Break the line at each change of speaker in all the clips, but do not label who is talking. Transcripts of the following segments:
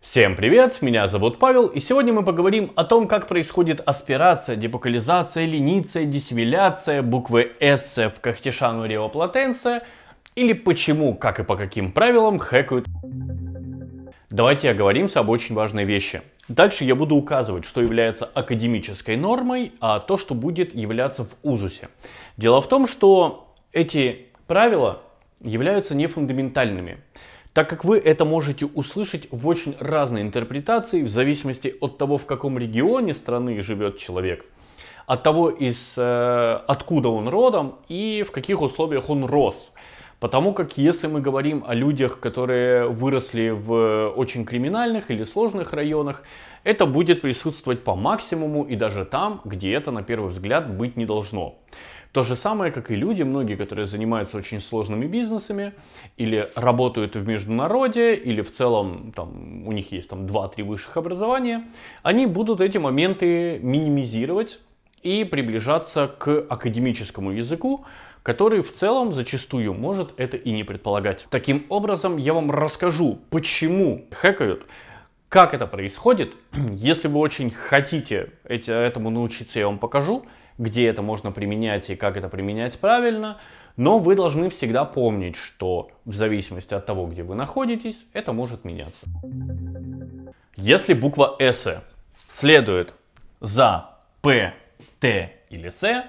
Всем привет, меня зовут Павел, и сегодня мы поговорим о том, как происходит аспирация, депокализация, линиция, диссимиляция буквы «с» в Кахтишану Риоплатенсе, или почему, как и по каким правилам хэкают. Давайте оговоримся об очень важной вещи. Дальше я буду указывать, что является академической нормой, а то, что будет являться в УЗУСе. Дело в том, что эти правила являются нефундаментальными так как вы это можете услышать в очень разной интерпретации в зависимости от того, в каком регионе страны живет человек, от того, из, э, откуда он родом и в каких условиях он рос. Потому как если мы говорим о людях, которые выросли в очень криминальных или сложных районах, это будет присутствовать по максимуму и даже там, где это на первый взгляд быть не должно. То же самое, как и люди, многие, которые занимаются очень сложными бизнесами, или работают в международе, или в целом там, у них есть там 2-3 высших образования, они будут эти моменты минимизировать и приближаться к академическому языку, который в целом зачастую может это и не предполагать. Таким образом, я вам расскажу, почему хэкают, как это происходит. Если вы очень хотите этому научиться, я вам покажу где это можно применять и как это применять правильно, но вы должны всегда помнить, что в зависимости от того, где вы находитесь, это может меняться. Если буква С следует за П, Т или С,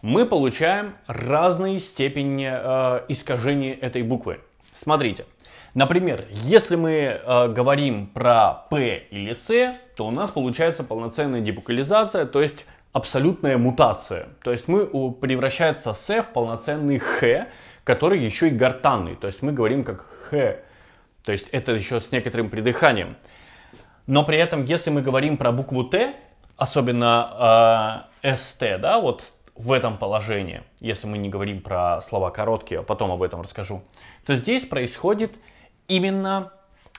мы получаем разные степени э, искажения этой буквы. Смотрите, Например, если мы э, говорим про П или С, то у нас получается полноценная депокализация, то есть абсолютная мутация. То есть мы превращается С в полноценный Х, который еще и гортанный. То есть мы говорим как Х. То есть это еще с некоторым придыханием. Но при этом, если мы говорим про букву Т, особенно а, э, СТ, да, вот в этом положении, если мы не говорим про слова короткие, а потом об этом расскажу, то здесь происходит именно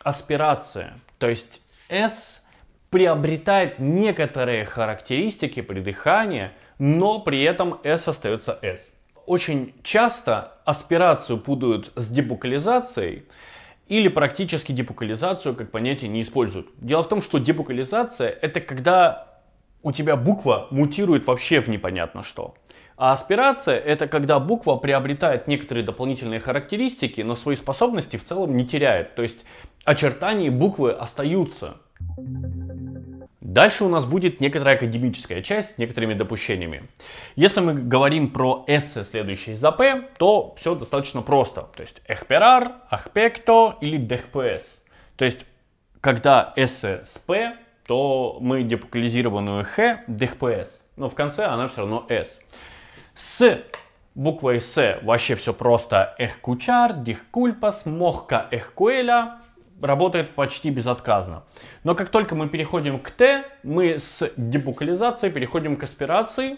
аспирация. То есть S приобретает некоторые характеристики при дыхании, но при этом S остается S. Очень часто аспирацию путают с депукализацией или практически депукализацию как понятие не используют. Дело в том, что депукализация это когда у тебя буква мутирует вообще в непонятно что. А аспирация – это когда буква приобретает некоторые дополнительные характеристики, но свои способности в целом не теряет. То есть очертания буквы остаются. Thank you Дальше у нас будет некоторая академическая часть с некоторыми допущениями. Если мы говорим про эссе, следующее за П, то все достаточно просто. То есть эхперар, ахпекто или дехпс. То есть, когда эссе с П, то мы депокализированную Х дехпс. Но в конце она все равно С. С буквой С вообще все просто. Эхкучар, дихкульпас, мохка эхкуэля, работает почти безотказно. Но как только мы переходим к Т, мы с дебукализации переходим к аспирации,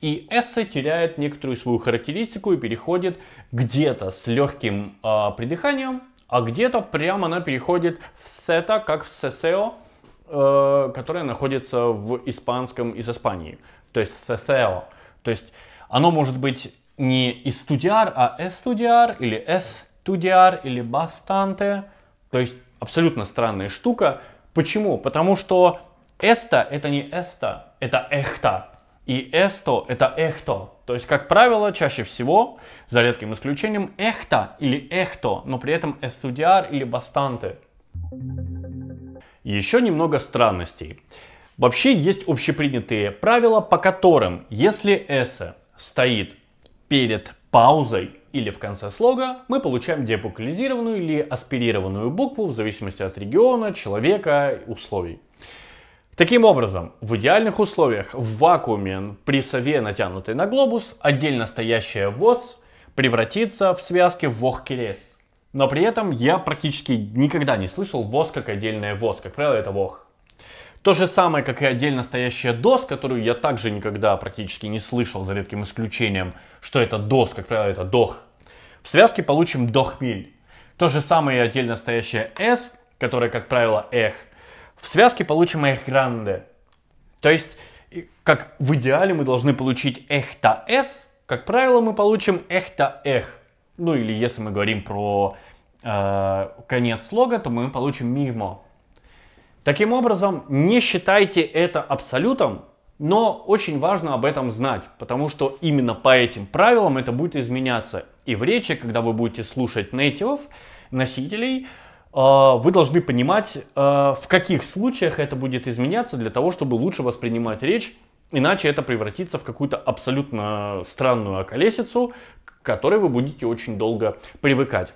и эссе теряет некоторую свою характеристику и переходит где-то с легким э, придыханием, а где-то прямо она переходит в сета, как в сесео, э, которая находится в испанском из Испании, то есть сесео. То есть оно может быть не студиар, а эстудиар или эстудиар или бастанте, то есть абсолютно странная штука. Почему? Потому что эста это не эста, это эхта. И эсто это эхто. То есть, как правило, чаще всего, за редким исключением, эхта или эхто, но при этом эссудиар или бастанты. Еще немного странностей. Вообще есть общепринятые правила, по которым, если эссе стоит перед паузой или в конце слога мы получаем депокализированную или аспирированную букву в зависимости от региона, человека, условий. Таким образом, в идеальных условиях в вакууме при сове, натянутой на глобус, отдельно стоящая ВОЗ превратится в связке вохкелес. Но при этом я практически никогда не слышал ВОЗ как отдельная ВОЗ. Как правило, это ВОХ. То же самое, как и отдельно стоящая DOS, которую я также никогда практически не слышал, за редким исключением, что это DOS, как правило, это дох. В связке получим дохмиль. То же самое и отдельно стоящая S, которая, как правило, эх. В связке получим эх гранде. То есть, как в идеале мы должны получить эхта S, как правило, мы получим эхта эх. Ну или если мы говорим про э, конец слога, то мы получим мимо. Таким образом, не считайте это абсолютом, но очень важно об этом знать, потому что именно по этим правилам это будет изменяться. И в речи, когда вы будете слушать нейтивов, носителей, э, вы должны понимать, э, в каких случаях это будет изменяться для того, чтобы лучше воспринимать речь, иначе это превратится в какую-то абсолютно странную околесицу, к которой вы будете очень долго привыкать.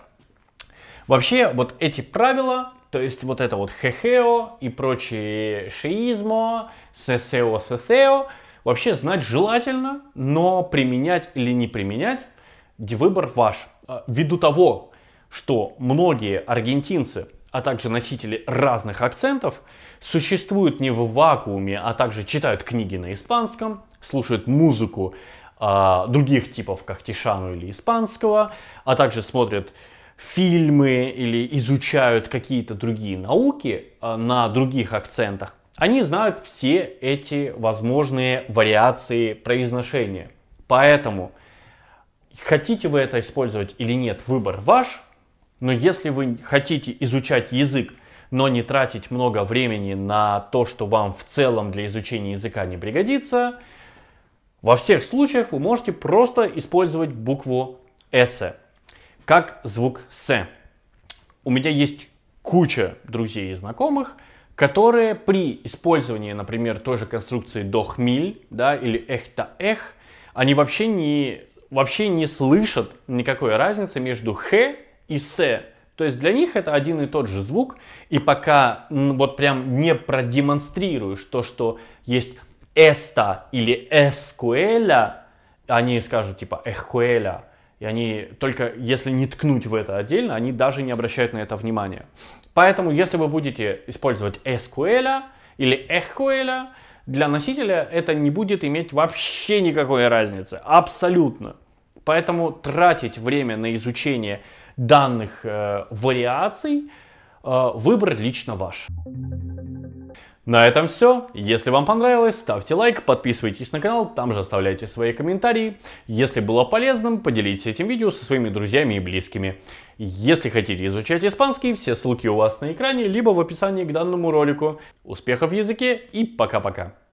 Вообще, вот эти правила то есть вот это вот хехео и прочие шиизмо, сесео, сесео, вообще знать желательно, но применять или не применять, выбор ваш. А, ввиду того, что многие аргентинцы, а также носители разных акцентов, существуют не в вакууме, а также читают книги на испанском, слушают музыку э, других типов, как тишану или испанского, а также смотрят фильмы или изучают какие-то другие науки а, на других акцентах, они знают все эти возможные вариации произношения. Поэтому, хотите вы это использовать или нет, выбор ваш. Но если вы хотите изучать язык, но не тратить много времени на то, что вам в целом для изучения языка не пригодится, во всех случаях вы можете просто использовать букву «эссе» как звук «с». У меня есть куча друзей и знакомых, которые при использовании, например, той же конструкции «дохмиль» да, или «эхта-эх», они вообще не, вообще не слышат никакой разницы между «х» и «с». То есть для них это один и тот же звук, и пока вот прям не продемонстрируешь то, что есть «эста» или «эскуэля», они скажут типа «эхкуэля», и они только, если не ткнуть в это отдельно, они даже не обращают на это внимания. Поэтому, если вы будете использовать SQL или SQL, для носителя это не будет иметь вообще никакой разницы. Абсолютно. Поэтому тратить время на изучение данных э, вариаций э, выбор лично ваш. На этом все. Если вам понравилось, ставьте лайк, подписывайтесь на канал, там же оставляйте свои комментарии. Если было полезным, поделитесь этим видео со своими друзьями и близкими. Если хотите изучать испанский, все ссылки у вас на экране, либо в описании к данному ролику. Успехов в языке и пока-пока!